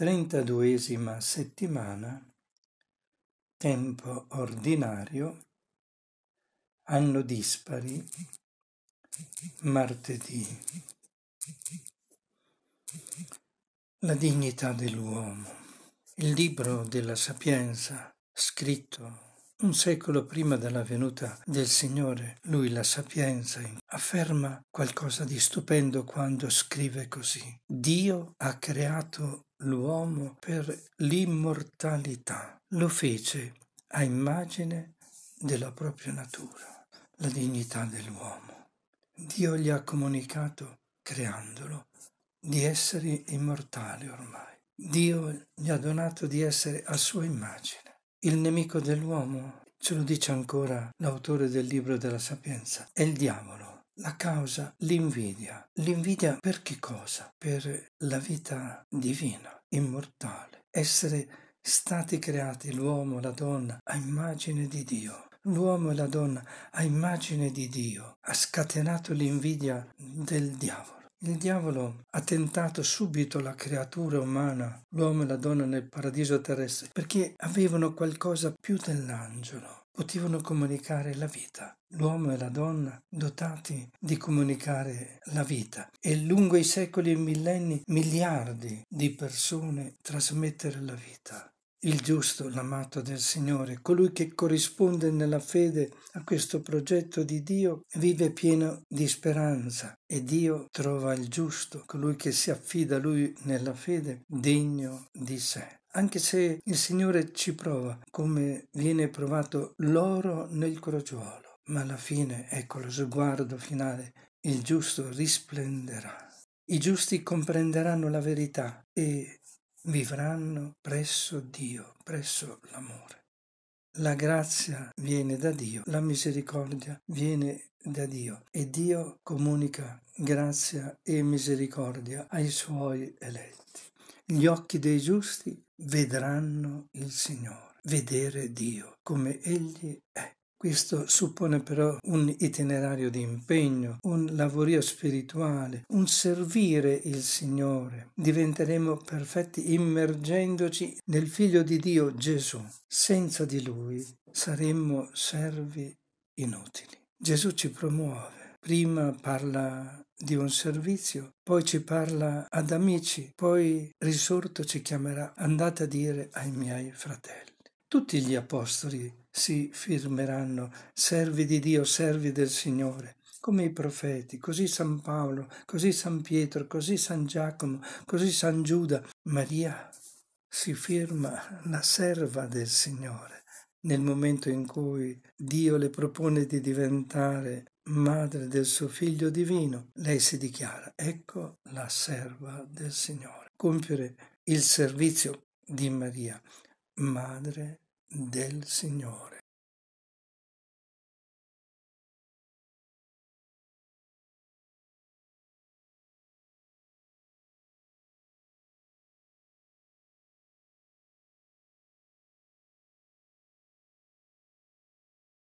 Trentaduesima settimana, tempo ordinario, anno dispari, martedì. La dignità dell'uomo. Il libro della sapienza, scritto un secolo prima della venuta del Signore, lui la sapienza afferma qualcosa di stupendo quando scrive così. Dio ha creato l'uomo per l'immortalità. Lo fece a immagine della propria natura, la dignità dell'uomo. Dio gli ha comunicato, creandolo, di essere immortale ormai. Dio gli ha donato di essere a sua immagine il nemico dell'uomo, ce lo dice ancora l'autore del libro della Sapienza, è il diavolo. La causa, l'invidia. L'invidia per che cosa? Per la vita divina, immortale. Essere stati creati l'uomo e la donna a immagine di Dio. L'uomo e la donna a immagine di Dio ha scatenato l'invidia del diavolo. Il diavolo ha tentato subito la creatura umana, l'uomo e la donna nel paradiso terrestre, perché avevano qualcosa più dell'angelo, potevano comunicare la vita. L'uomo e la donna dotati di comunicare la vita e lungo i secoli e millenni miliardi di persone trasmettere la vita il giusto, l'amato del Signore, colui che corrisponde nella fede a questo progetto di Dio, vive pieno di speranza e Dio trova il giusto, colui che si affida a Lui nella fede, degno di sé. Anche se il Signore ci prova, come viene provato l'oro nel crogiolo, ma alla fine, ecco lo sguardo finale, il giusto risplenderà. I giusti comprenderanno la verità e vivranno presso Dio, presso l'amore. La grazia viene da Dio, la misericordia viene da Dio e Dio comunica grazia e misericordia ai suoi eletti. Gli occhi dei giusti vedranno il Signore, vedere Dio come Egli è. Questo suppone però un itinerario di impegno, un lavorio spirituale, un servire il Signore. Diventeremo perfetti immergendoci nel Figlio di Dio Gesù. Senza di Lui saremmo servi inutili. Gesù ci promuove. Prima parla di un servizio, poi ci parla ad amici, poi risorto ci chiamerà andate a dire ai miei fratelli. Tutti gli apostoli si firmeranno servi di Dio, servi del Signore, come i profeti, così San Paolo, così San Pietro, così San Giacomo, così San Giuda. Maria si firma la serva del Signore nel momento in cui Dio le propone di diventare madre del suo figlio divino, lei si dichiara, ecco la serva del Signore. Compiere il servizio di Maria Madre del Signore.